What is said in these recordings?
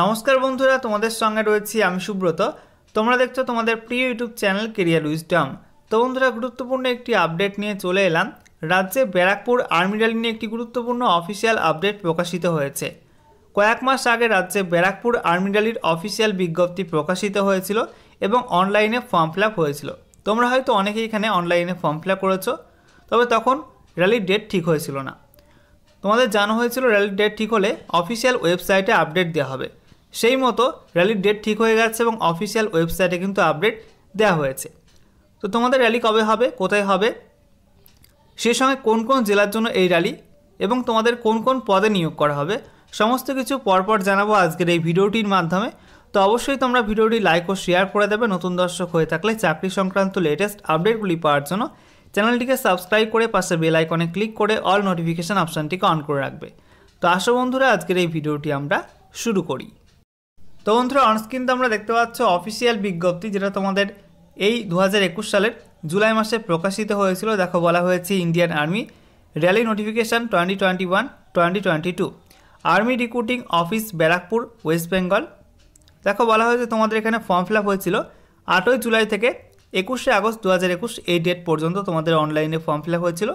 নমস্কার বন্ধুরা তোমাদের সঙ্গে রয়েছি আমি সুব্রত তোমরা দেখছো তোমাদের প্রিয় ইউটিউব চ্যানেল কেরিয়ার উইজডম তো বন্ধুরা গুরুত্বপূর্ণ একটি আপডেট নিয়ে চলে এলাম রাজ্যে ব্যারাকপুর আর্মি র্যালি নিয়ে একটি গুরুত্বপূর্ণ অফিসিয়াল আপডেট প্রকাশিত হয়েছে কয়েক মাস আগে রাজ্যে ব্যারাকপুর আর্মি র্যালির অফিসিয়াল বিজ্ঞপ্তি প্রকাশিত হয়েছিল এবং অনলাইনে ফর্ম ফিল হয়েছিল তোমরা হয়তো অনেকেই এখানে অনলাইনে ফর্ম ফিল করেছো তবে তখন র্যালির ডেট ঠিক হয়েছিল না তোমাদের জানা হয়েছিল র্যালির ডেট ঠিক হলে অফিসিয়াল ওয়েবসাইটে আপডেট দেওয়া হবে সেই মতো র্যালির ডেট ঠিক হয়ে গেছে এবং অফিসিয়াল ওয়েবসাইটে কিন্তু আপডেট দেওয়া হয়েছে তো তোমাদের র্যালি কবে হবে কোথায় হবে সেই সঙ্গে কোন কোন জেলার জন্য এই র্যালি এবং তোমাদের কোন কোন পদে নিয়োগ করা হবে সমস্ত কিছু পরপর জানাবো আজকের এই ভিডিওটির মাধ্যমে তো অবশ্যই তোমরা ভিডিওটি লাইক ও শেয়ার করে দেবে নতুন দর্শক হয়ে থাকলে চাকরি সংক্রান্ত লেটেস্ট আপডেটগুলি পাওয়ার জন্য চ্যানেলটিকে সাবস্ক্রাইব করে পাশে বেল আইকনে ক্লিক করে অল নোটিফিকেশান অপশানটিকে অন করে রাখবে তো আসো বন্ধুরা আজকের এই ভিডিওটি আমরা শুরু করি তো বন্ধুরা অনস্ক্রিনতে আমরা দেখতে পাচ্ছ অফিসিয়াল বিজ্ঞপ্তি যেটা তোমাদের এই দু সালের জুলাই মাসে প্রকাশিত হয়েছিল দেখো বলা হয়েছে Indian army rally notification twenty twenty one twenty twenty two army recruiting office Barrackpore West Bengal দেখো বলা হয়েছে তোমাদের এখানে ফর্ম ফিল আপ হয়েছিল আটই জুলাই থেকে একুশে আগস্ট দু হাজার একুশ এই ডেট পর্যন্ত তোমাদের অনলাইনে ফর্ম ফিল হয়েছিল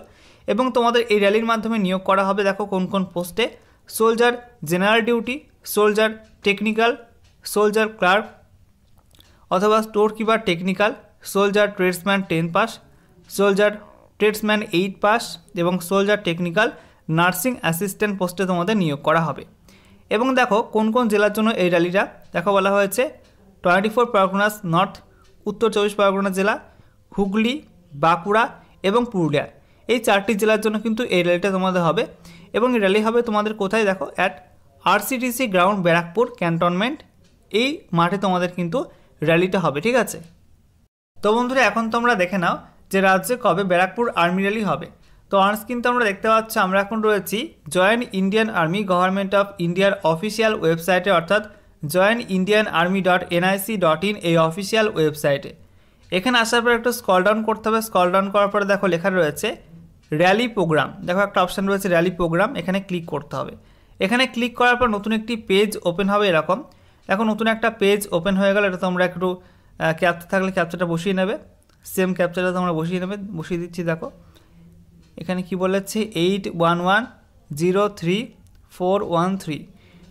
এবং তোমাদের এই র্যালির মাধ্যমে নিয়োগ করা হবে দেখো কোন কোন পোস্টে soldier general duty soldier technical soldier clerk অথবা store keeper technical soldier tradesman ten pass soldier tradesman eight pass এবং সোলজার টেকনিক্যাল নার্সিং অ্যাসিস্ট্যান্ট পোস্টে তোমাদের নিয়োগ করা হবে এবং দেখো কোন কোন জেলার জন্য এই র্যালিটা দেখো বলা হয়েছে টোয়েন্টি ফোর পরগনাস নর্থ উত্তর চব্বিশ পরগনা জেলা হুগলি বাঁকুড়া এবং পুরুলিয়া এই চারটি জেলার জন্য কিন্তু এই র্যালিটা তোমাদের হবে এবং এই র্যালি হবে তোমাদের কোথায় দেখো at RCDC ground Barrackpore cantonment এই মাঠে তোমাদের কিন্তু র্যালিটা হবে ঠিক আছে তো বন্ধুরা এখন তোমরা দেখে নাও যে রাজ্যে কবে ব্যারাকপুর আর্মি র্যালি হবে তো আর্নস কিন্তু আমরা দেখতে পাচ্ছি আমরা এখন রয়েছি joint Indian army government of ইন্ডিয়ার অফিসিয়াল ওয়েবসাইটে অর্থাৎ joint Indian army dot NIC dot in এই অফিসিয়াল ওয়েবসাইটে এখানে আসার পর একটু স্কল ডাউন করতে হবে স্কল ডাউন করার পরে দেখো লেখা রয়েছে র্যালি প্রোগ্রাম দেখো একটা অপশান রয়েছে র্যালি প্রোগ্রাম এখানে ক্লিক করতে হবে এখানে ক্লিক করার পর নতুন একটি পেজ ওপেন হবে এরকম এখন নতুন একটা পেজ ওপেন হয়ে গেল এটা তোমরা একটু ক্যাপচার থাকলে ক্যাপচারটা বসিয়ে নেবে সেম ক্যাপচারটা তোমরা বসিয়ে নেবে বসিয়ে দিচ্ছি দেখো এখানে কি বলেছে eight one one zero three four one three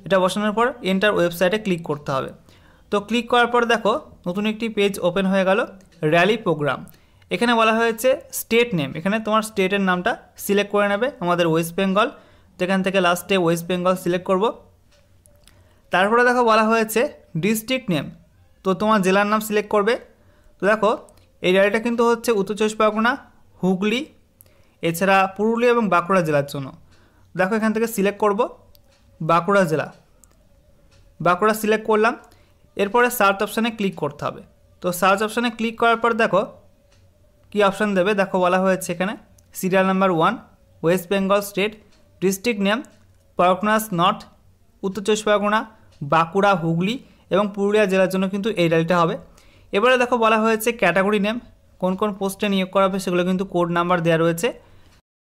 এটা বসানোর পর এন্টার ওয়েবসাইটে ক্লিক করতে হবে তো ক্লিক করার পর দেখো নতুন একটি পেজ ওপেন হয়ে গেল র্যালি প্রোগ্রাম এখানে বলা হয়েছে স্টেট নেম এখানে তোমার স্টেটের নামটা সিলেক্ট করে নেবে আমাদের ওয়েস্ট বেঙ্গল তো এখান থেকে লাস্টে ওয়েস্ট বেঙ্গল সিলেক্ট করব তারপরে দেখো বলা হয়েছে ডিস্ট্রিক্ট নেম তো তোমার জেলার নাম সিলেক্ট করবে তো দেখো এই ডায়েরিটা কিন্তু হচ্ছে উত্তর চব্বিশ পরগনা হুগলি এছাড়া পুরুলিয়া এবং বাঁকুড়া জেলার জন্য দেখো এখান থেকে সিলেক্ট করব বাঁকুড়া জেলা বাঁকুড়া সিলেক্ট করলাম এরপরে সার্চ অপশানে ক্লিক করতে হবে তো সার্চ অপশানে ক্লিক করার পর দেখো কি অপশান দেবে দেখো বলা হয়েছে এখানে serial number one West Bengal state district name Parganas north উত্তর চব্বিশ পরগনা বাঁকুড়া হুগলি এবং পুরুলিয়া জেলার জন্য কিন্তু এই র্যালিটা হবে এবারে দেখো বলা হয়েছে ক্যাটাগরি নেম কোন কোন পোস্টে নিয়োগ করা হবে সেগুলো কিন্তু কোড নাম্বার দেওয়া রয়েছে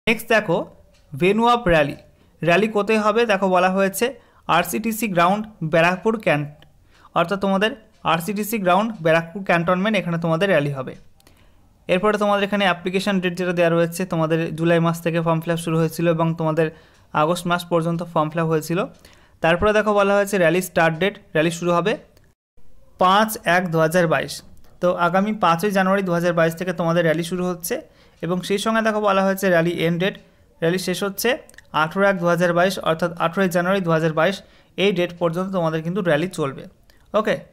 নেক্সট দেখো ভেনু অফ র্যালি র্যালি কোথায় হবে দেখো বলা হয়েছে আরসিটিসি গ্রাউন্ড ব্যারাকপুর ক্যান্ট অর্থাৎ তোমাদের আরসিটিসি গ্রাউন্ড ব্যারাকপুর ক্যান্টনমেন্ট এখানে তোমাদের র্যালি হবে এরপরে তোমাদের এখানে অ্যাপ্লিকেশান ডেট যেটা দেওয়া রয়েছে তোমাদের জুলাই মাস থেকে ফর্ম ফিল শুরু হয়েছিল এবং তোমাদের আগস্ট মাস পর্যন্ত ফর্ম ফিল হয়েছিল তারপরে দেখো বলা হয়েছে র্যালি স্টার্ট ডেট র্যালি শুরু হবে পাঁচ এক দু তো আগামী পাঁচই জানুয়ারি দু থেকে তোমাদের র্যালি শুরু হচ্ছে এবং সেই সঙ্গে দেখো বলা হয়েছে র্যালি এন ডেট র্যালি শেষ হচ্ছে আঠেরো এক দু অর্থাৎ আঠেরোই জানুয়ারি দু এই ডেট পর্যন্ত তোমাদের কিন্তু র্যালি চলবে ওকে